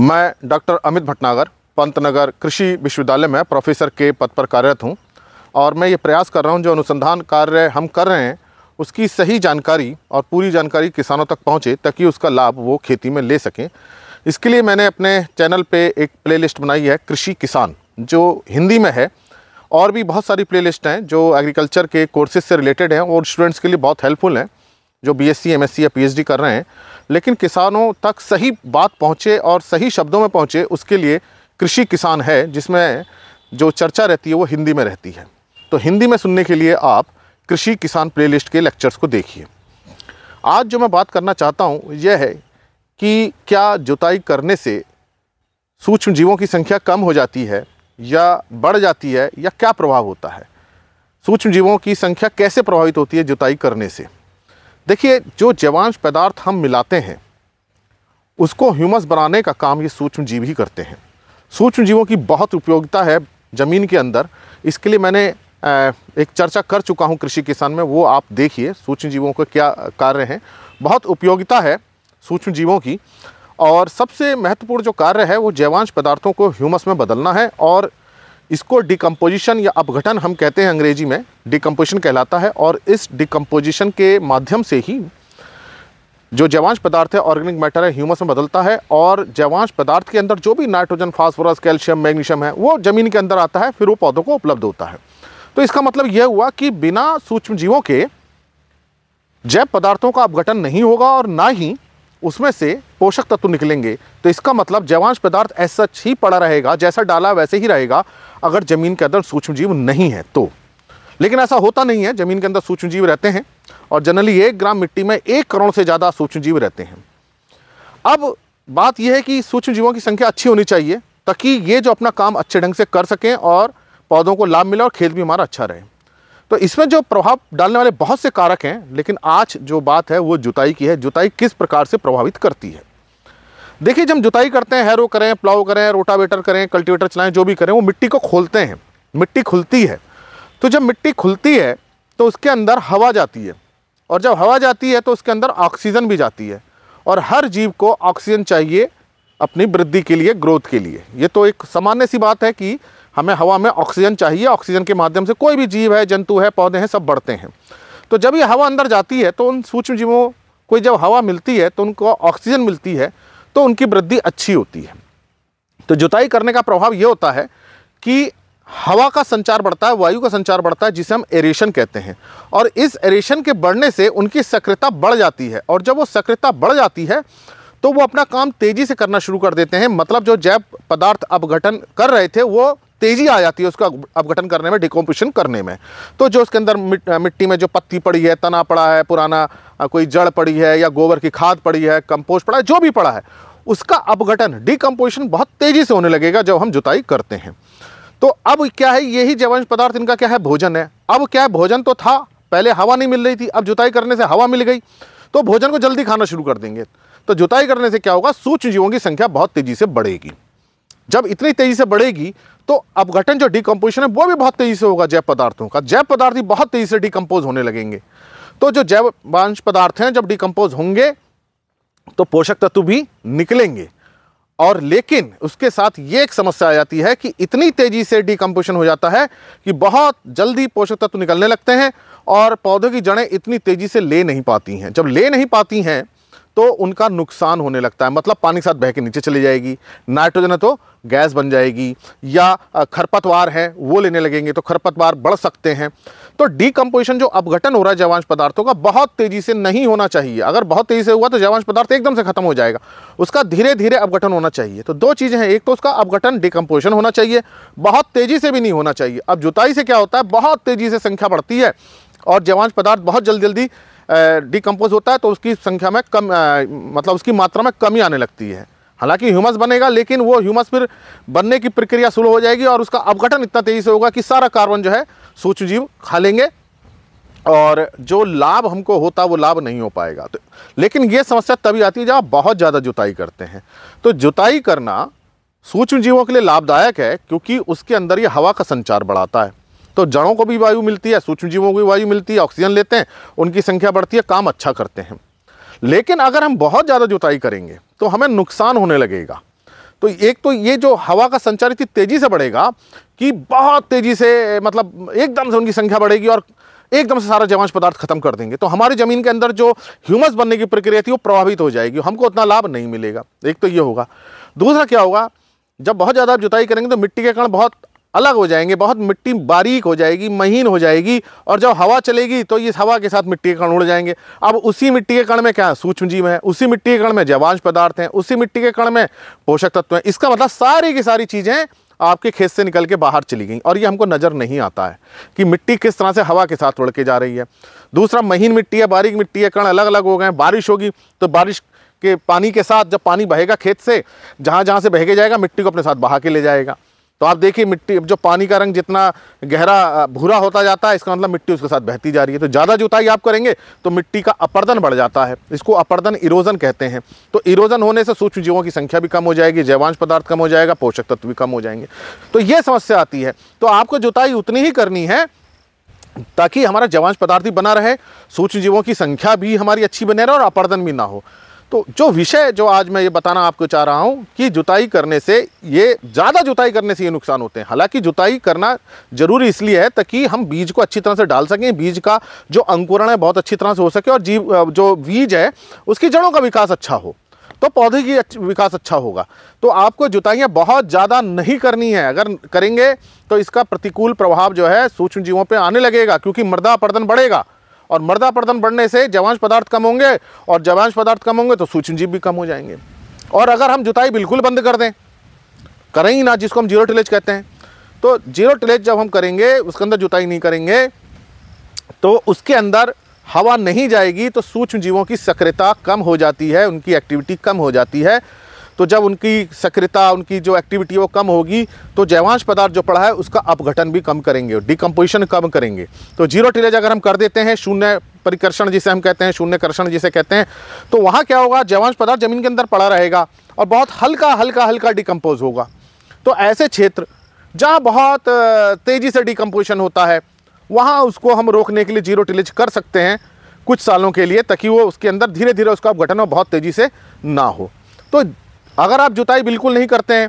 मैं डॉक्टर अमित भटनागर पंतनगर कृषि विश्वविद्यालय में प्रोफेसर के पद पर कार्यरत हूँ और मैं ये प्रयास कर रहा हूँ जो अनुसंधान कार्य हम कर रहे हैं उसकी सही जानकारी और पूरी जानकारी किसानों तक पहुँचे ताकि उसका लाभ वो खेती में ले सकें इसके लिए मैंने अपने चैनल पे एक प्लेलिस्ट बनाई है कृषि किसान जो हिंदी में है और भी बहुत सारी प्लेलिस्ट हैं जो एग्रीकल्चर के कोर्सेज से रिलेटेड हैं और स्टूडेंट्स के लिए बहुत हेल्पफुल हैं जो बीएससी, एमएससी या पीएचडी कर रहे हैं लेकिन किसानों तक सही बात पहुँचे और सही शब्दों में पहुँचे उसके लिए कृषि किसान है जिसमें जो चर्चा रहती है वो हिंदी में रहती है तो हिंदी में सुनने के लिए आप कृषि किसान प्लेलिस्ट के लेक्चर्स को देखिए आज जो मैं बात करना चाहता हूँ यह है कि क्या जुताई करने से सूक्ष्म जीवों की संख्या कम हो जाती है या बढ़ जाती है या क्या प्रभाव होता है सूक्ष्म जीवों की संख्या कैसे प्रभावित होती है जुताई करने से देखिए जो जीवांश पदार्थ हम मिलाते हैं उसको ह्यूमस बनाने का काम ये सूक्ष्म जीव ही करते हैं सूक्ष्म जीवों की बहुत उपयोगिता है ज़मीन के अंदर इसके लिए मैंने एक चर्चा कर चुका हूँ कृषि किसान में वो आप देखिए सूक्ष्म जीवों का क्या कार्य हैं बहुत उपयोगिता है सूक्ष्म जीवों की और सबसे महत्वपूर्ण जो कार्य है वो जैवांश पदार्थों को ह्यूमस में बदलना है और इसको डिकम्पोजिशन या अपघटन हम कहते हैं अंग्रेजी में डिकम्पोजिशन कहलाता है और इस डिकम्पोजिशन के माध्यम से ही जो जवांश पदार्थ है ऑर्गेनिक मैटर है ह्यूमस में बदलता है और जवांश पदार्थ के अंदर जो भी नाइट्रोजन फास्फोरस कैल्शियम मैग्नीशियम है वो ज़मीन के अंदर आता है फिर वो पौधों को उपलब्ध होता है तो इसका मतलब यह हुआ कि बिना सूक्ष्म जीवों के जैव पदार्थों का अपघटन नहीं होगा और ना ही उसमें से पोषक तत्व निकलेंगे तो इसका मतलब जवांश पदार्थ ऐसा ही पड़ा रहेगा जैसा डाला वैसे ही रहेगा अगर ज़मीन के अंदर सूक्ष्म जीव नहीं है तो लेकिन ऐसा होता नहीं है ज़मीन के अंदर सूक्ष्म जीव रहते हैं और जनरली एक ग्राम मिट्टी में एक करोड़ से ज़्यादा सूक्ष्म जीव रहते हैं अब बात यह है कि सूक्ष्म जीवों की संख्या अच्छी होनी चाहिए ताकि ये जो अपना काम अच्छे ढंग से कर सकें और पौधों को लाभ मिले और खेत भी हमारा अच्छा रहे तो इसमें जो प्रभाव डालने वाले बहुत से कारक हैं लेकिन आज जो बात है वो जुताई की है जुताई किस प्रकार से प्रभावित करती है देखिए जब जुताई करते हैं हैरो करें प्लाव करें रोटावेटर करें कल्टीवेटर चलाएं जो भी करें वो मिट्टी को खोलते हैं मिट्टी खुलती है तो जब मिट्टी खुलती है तो उसके अंदर हवा जाती है और जब हवा जाती है तो उसके अंदर ऑक्सीजन भी जाती है और हर जीव को ऑक्सीजन चाहिए अपनी वृद्धि के लिए ग्रोथ के लिए ये तो एक सामान्य सी बात है कि हमें हवा में ऑक्सीजन चाहिए ऑक्सीजन के माध्यम से कोई भी जीव है जंतु है पौधे हैं सब बढ़ते हैं तो जब ये हवा अंदर जाती है तो उन सूक्ष्म जीवों को जब हवा मिलती है तो उनको ऑक्सीजन मिलती है तो उनकी वृद्धि अच्छी होती है तो जुताई करने का प्रभाव ये होता है कि हवा का संचार बढ़ता है वायु का संचार बढ़ता है जिसे हम एरेशन कहते हैं और इस एरेशन के बढ़ने से उनकी सक्रियता बढ़ जाती है और जब वो सक्रियता बढ़ जाती है तो वो अपना काम तेज़ी से करना शुरू कर देते हैं मतलब जो जैव पदार्थ अपघटन कर रहे थे वो तेज़ी आ जाती है उसका अपघटन करने में डिकम्पोजिशन करने में तो जो उसके अंदर मिट, मिट्टी में जो पत्ती पड़ी है तना पड़ा है पुराना कोई जड़ पड़ी है या गोबर की खाद पड़ी है कंपोस्ट पड़ा है जो भी पड़ा है उसका अपघटन डिकम्पोजिशन बहुत तेज़ी से होने लगेगा जब हम जुताई करते हैं तो अब क्या है यही जैवंश पदार्थ इनका क्या है भोजन है अब क्या है भोजन तो था पहले हवा नहीं मिल रही थी अब जुताई करने से हवा मिल गई तो भोजन को जल्दी खाना शुरू कर देंगे तो जुताई करने से क्या होगा सूक्ष्म जीवों की संख्या बहुत तेज़ी से बढ़ेगी जब इतनी तेज़ी से बढ़ेगी तो अपघटन जो डिकम्पोजिशन है वो भी बहुत तेज़ी से होगा जैव पदार्थों का जैव पदार्थ भी बहुत तेज़ी से डिकम्पोज होने लगेंगे तो जो जैव वांश पदार्थ हैं जब डिकम्पोज होंगे तो पोषक तत्व भी निकलेंगे और लेकिन उसके साथ ये एक समस्या आ जाती है कि इतनी तेज़ी से डिकम्पोजिशन हो जाता है कि बहुत जल्दी पोषक तत्व निकलने लगते हैं और पौधों की जड़ें इतनी तेज़ी से ले नहीं पाती हैं जब ले नहीं पाती हैं तो उनका नुकसान होने लगता है मतलब पानी के साथ बह के नीचे चली जाएगी नाइट्रोजन है तो गैस बन जाएगी या खरपतवार है वो लेने लगेंगे तो खरपतवार बढ़ सकते हैं तो डिकम्पोजिशन जो अपघटन हो रहा है जवांश पदार्थों का बहुत तेज़ी से नहीं होना चाहिए अगर बहुत तेज़ी से हुआ तो जवांश पदार्थ एकदम से खत्म हो जाएगा उसका धीरे धीरे अपघटन होना चाहिए तो दो चीज़ें हैं एक तो उसका अपघटन डिकम्पोजिशन होना चाहिए बहुत तेज़ी से भी नहीं होना चाहिए अब जुताई से क्या होता है बहुत तेज़ी से संख्या बढ़ती है और जवांश पदार्थ बहुत जल्दी जल्दी डिकम्पोज होता है तो उसकी संख्या में कम आ, मतलब उसकी मात्रा में कमी आने लगती है हालांकि ह्यूमस बनेगा लेकिन वो ह्यूमस फिर बनने की प्रक्रिया शुरू हो जाएगी और उसका अवघटन इतना तेज़ी से होगा कि सारा कार्बन जो है सूक्ष्मजीव खा लेंगे और जो लाभ हमको होता वो लाभ नहीं हो पाएगा तो लेकिन ये समस्या तभी आती है जब बहुत ज़्यादा जुताई करते हैं तो जुताई करना सूक्ष्म जीवों के लिए लाभदायक है क्योंकि उसके अंदर ये हवा का संचार बढ़ाता है तो जड़ों को भी वायु मिलती है सूक्ष्म जीवों को भी वायु मिलती है ऑक्सीजन लेते हैं उनकी संख्या बढ़ती है काम अच्छा करते हैं लेकिन अगर हम बहुत ज़्यादा जुताई करेंगे तो हमें नुकसान होने लगेगा तो एक तो ये जो हवा का संचार इतनी तेज़ी से बढ़ेगा कि बहुत तेज़ी से मतलब एकदम से उनकी संख्या बढ़ेगी और एकदम से सारा जवांश पदार्थ खत्म कर देंगे तो हमारी ज़मीन के अंदर जो ह्यूमस बनने की प्रक्रिया थी वो प्रभावित हो जाएगी हमको उतना लाभ नहीं मिलेगा एक तो ये होगा दूसरा क्या होगा जब बहुत ज़्यादा आप जुताई करेंगे तो मिट्टी के कण बहुत अलग हो जाएंगे बहुत मिट्टी बारीक हो जाएगी महीन हो जाएगी और जब हवा चलेगी तो ये हवा के साथ मिट्टी के कण उड़ जाएंगे अब उसी मिट्टी के कण में क्या सूक्ष्म जीव है उसी मिट्टी के कण में जवांश पदार्थ हैं उसी मिट्टी के कण में पोषक तत्व हैं इसका मतलब सारी की सारी चीज़ें आपके खेत से निकल के बाहर चली गई और ये हमको नज़र नहीं आता है कि मिट्टी किस तरह से हवा के साथ उड़ के जा रही है दूसरा महीन मिट्टी है बारीक मिट्टी है कण अलग अलग हो गए बारिश होगी तो बारिश के पानी के साथ जब पानी बहेगा खेत से जहाँ जहाँ से बहके जाएगा मिट्टी को अपने साथ बहा के ले जाएगा तो आप देखिए मिट्टी जो पानी का रंग जितना गहरा भूरा होता जाता है इसका मतलब मिट्टी उसके साथ बहती जा रही है तो ज़्यादा जुताई आप करेंगे तो मिट्टी का अपर्दन बढ़ जाता है इसको अपर्दन इरोजन कहते हैं तो इरोजन होने से सूक्ष्म जीवों की संख्या भी कम हो जाएगी जैवांश पदार्थ कम हो जाएगा पोषक तत्व भी कम हो जाएंगे तो ये समस्या आती है तो आपको जुताई उतनी ही करनी है ताकि हमारा जवांश पदार्थ भी बना रहे सूक्ष्म जीवों की संख्या भी हमारी अच्छी बने रहे और अपर्दन भी ना हो तो जो विषय जो आज मैं ये बताना आपको चाह रहा हूँ कि जुताई करने से ये ज़्यादा जुताई करने से ये नुकसान होते हैं हालांकि जुताई करना जरूरी इसलिए है ताकि हम बीज को अच्छी तरह से डाल सकें बीज का जो अंकुरण है बहुत अच्छी तरह से हो सके और जीव जो बीज है उसकी जड़ों का विकास अच्छा हो तो पौधे की विकास अच्छा होगा तो आपको जुताइयाँ बहुत ज़्यादा नहीं करनी है अगर करेंगे तो इसका प्रतिकूल प्रभाव जो है सूक्ष्म जीवों पर आने लगेगा क्योंकि मृदा अपरदन बढ़ेगा और मर्दा प्रदन बढ़ने से जवांश पदार्थ कम होंगे और जवांश पदार्थ कम होंगे तो सूक्ष्मजीव भी कम हो जाएंगे और अगर हम जुताई बिल्कुल बंद कर दें करें ही ना जिसको हम जीरो टिलेज कहते हैं तो जीरो टिलेज जब हम करेंगे उसके अंदर जुताई नहीं करेंगे तो उसके अंदर हवा नहीं जाएगी तो सूक्ष्म जीवों की सक्रियता कम हो जाती है उनकी एक्टिविटी कम हो जाती है तो जब उनकी सक्रियता उनकी जो एक्टिविटी वो कम होगी तो जैवांश पदार्थ जो पड़ा है उसका अपघटन भी कम करेंगे डिकम्पोजिशन कम करेंगे तो जीरो टिलेज अगर हम कर देते हैं शून्य परिकर्षण जिसे हम कहते हैं शून्य कर्षण जिसे कहते हैं तो वहाँ क्या होगा जैवांश पदार्थ जमीन के अंदर पड़ा रहेगा और बहुत हल्का हल्का हल्का डिकम्पोज होगा तो ऐसे क्षेत्र जहाँ बहुत तेज़ी से डिकम्पोजिशन होता है वहाँ उसको हम रोकने के लिए जीरो टिलेज कर सकते हैं कुछ सालों के लिए ताकि वो उसके अंदर धीरे धीरे उसका अपघटन बहुत तेज़ी से ना हो तो अगर आप जुताई बिल्कुल नहीं करते हैं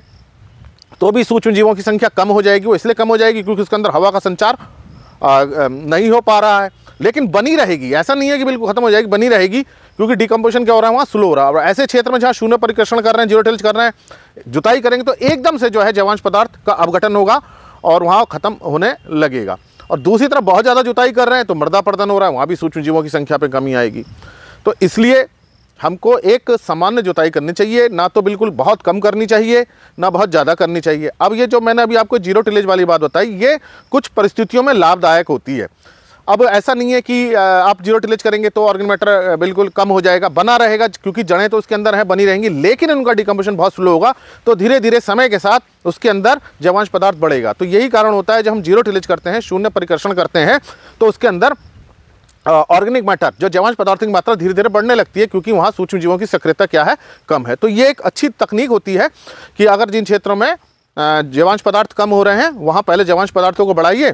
तो भी सूक्ष्म जीवों की संख्या कम हो जाएगी वो इसलिए कम हो जाएगी क्योंकि उसके अंदर हवा का संचार नहीं हो पा रहा है लेकिन बनी रहेगी ऐसा नहीं है कि बिल्कुल खत्म हो जाएगी बनी रहेगी क्योंकि डिकम्पोजिशन क्या हो रहा है वहाँ स्लो हो रहा है और ऐसे क्षेत्र में जहाँ शून्य परिकर्षण कर रहे हैं जीरो टेल्स कर रहे हैं जुताई करेंगे तो एकदम से जो है जवांश पदार्थ का अवघटन होगा और वहाँ ख़त्म होने लगेगा और दूसरी तरफ बहुत ज़्यादा जुताई कर रहे हैं तो मृदा प्रदन हो रहा है वहाँ भी सूक्ष्म जीवों की संख्या पर कमी आएगी तो इसलिए हमको एक सामान्य जुताई करनी चाहिए ना तो बिल्कुल बहुत कम करनी चाहिए ना बहुत ज़्यादा करनी चाहिए अब ये जो मैंने अभी आपको जीरो टिलेज वाली बात बताई ये कुछ परिस्थितियों में लाभदायक होती है अब ऐसा नहीं है कि आप जीरो टिलेज करेंगे तो ऑर्गेनिक मैटर बिल्कुल कम हो जाएगा बना रहेगा क्योंकि जड़ें तो उसके अंदर हैं बनी रहेंगी लेकिन उनका डिकम्पोशन बहुत स्लो होगा तो धीरे धीरे समय के साथ उसके अंदर जवांश पदार्थ बढ़ेगा तो यही कारण होता है जब हम जीरो टिलेज करते हैं शून्य परिकर्षण करते हैं तो उसके अंदर ऑर्गेनिक मैटर जो जवांश पदार्थ की मात्रा धीरे धीरे बढ़ने लगती है क्योंकि वहाँ सूक्ष्म जीवों की सक्रियता क्या है कम है तो ये एक अच्छी तकनीक होती है कि अगर जिन क्षेत्रों में जवांश पदार्थ कम हो रहे हैं वहाँ पहले जवांश पदार्थों को बढ़ाइए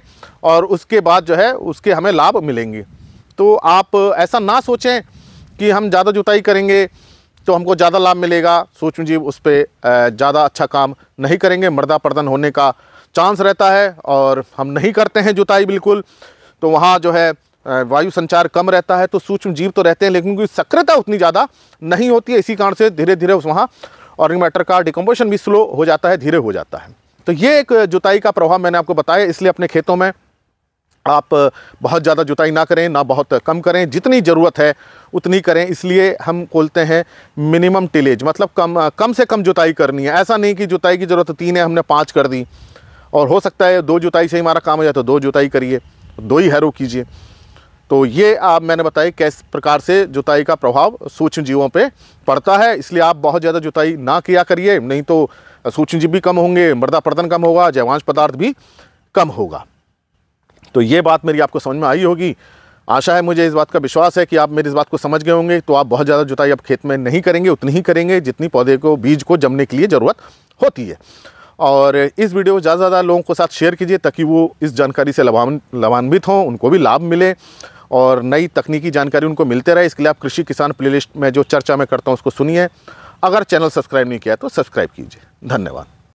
और उसके बाद जो है उसके हमें लाभ मिलेंगे तो आप ऐसा ना सोचें कि हम ज़्यादा जुताई करेंगे तो हमको ज़्यादा लाभ मिलेगा सूक्ष्म जीव उस पर ज़्यादा अच्छा काम नहीं करेंगे मर्दा प्रदन होने का चांस रहता है और हम नहीं करते हैं जुताई बिल्कुल तो वहाँ जो है वायु संचार कम रहता है तो सूक्ष्म जीव तो रहते हैं लेकिन उनकी सक्रियता उतनी ज़्यादा नहीं होती है इसी कारण से धीरे धीरे उस वहाँ ऑर्गेनिक मैटर का डिकम्पोजिशन भी स्लो हो जाता है धीरे हो जाता है तो ये एक जुताई का प्रभाव मैंने आपको बताया इसलिए अपने खेतों में आप बहुत ज़्यादा जुताई ना करें ना बहुत कम करें जितनी ज़रूरत है उतनी करें इसलिए हम खोलते हैं मिनिमम टिलेज मतलब कम कम से कम जुताई करनी है ऐसा नहीं कि जुताई की ज़रूरत तीन है हमने पाँच कर दी और हो सकता है दो जुताई से ही हमारा काम हो जाए तो दो जुताई करिए दो ही हैरो कीजिए तो ये आप मैंने बताया किस प्रकार से जुताई का प्रभाव सूक्ष्म जीवों पे पड़ता है इसलिए आप बहुत ज़्यादा जुताई ना किया करिए नहीं तो सूक्ष्म जीव भी कम होंगे मृदा प्रदन कम होगा जैवांश पदार्थ भी कम होगा तो ये बात मेरी आपको समझ में आई होगी आशा है मुझे इस बात का विश्वास है कि आप मेरी इस बात को समझ गए होंगे तो आप बहुत ज़्यादा जुताई अब खेत में नहीं करेंगे उतनी ही करेंगे जितनी पौधे को बीज को जमने के लिए ज़रूरत होती है और इस वीडियो को ज़्यादा से ज़्यादा लोगों के साथ शेयर कीजिए ताकि वो इस जानकारी से लाभान्वित हों उनको भी लाभ मिले और नई तकनीकी जानकारी उनको मिलते रहे इसके लिए आप कृषि किसान प्लेलिस्ट में जो चर्चा में करता हूँ उसको सुनिए अगर चैनल सब्सक्राइब नहीं किया तो सब्सक्राइब कीजिए धन्यवाद